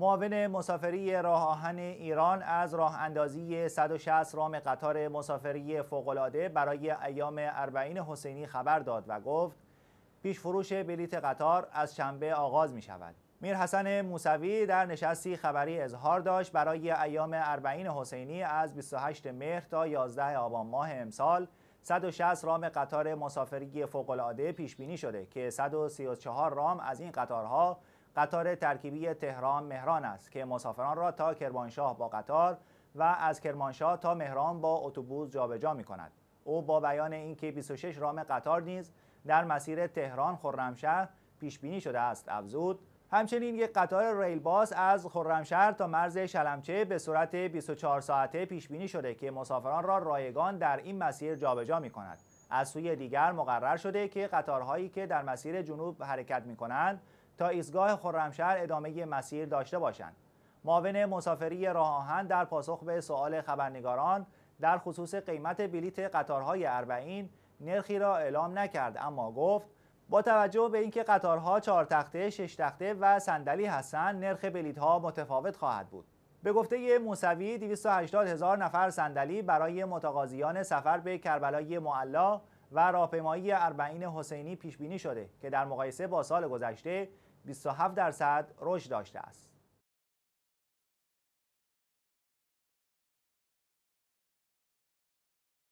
معاون مسافری راه آهن ایران از راه اندازی 160 رام قطار مسافری فوقالعاده برای ایام اربعین حسینی خبر داد و گفت پیش فروش بلیت قطار از شنبه آغاز می شود. میر حسن موسوی در نشستی خبری اظهار داشت برای ایام اربعین حسینی از 28 مهر تا 11 آبان ماه امسال 160 رام قطار مسافری فوقالعاده پیش بینی شده که 134 رام از این قطارها قطار ترکیبی تهران مهران است که مسافران را تا کرمانشاه با قطار و از کرمانشاه تا مهران با اتوبوس جابجا می کند. او با بیان اینکه 26 رام قطار نیز در مسیر تهران خرمشهر پیش بینی شده است افزود همچنین یک قطار ریل باس از خرمشهر تا مرز شلمچه به صورت 24 ساعته پیش بینی شده که مسافران را رایگان در این مسیر جابجا می کند. از سوی دیگر مقرر شده که قطارهایی که در مسیر جنوب حرکت می کنند تا ایستگاه خرمشهر ادامه مسیر داشته باشند. معاون مسافری راه آهن در پاسخ به سوال خبرنگاران در خصوص قیمت بلیت قطارهای اربعین نرخی را اعلام نکرد اما گفت با توجه به اینکه قطارها چهار تخته، شش تخته و صندلی هستند، نرخ ها متفاوت خواهد بود. به گفته موسوی 280 هزار نفر صندلی برای متقاضیان سفر به کربلای معلا و راهپیمایی اربعین حسینی پیش بینی شده که در مقایسه با سال گذشته 27 درصد رشد داشته است.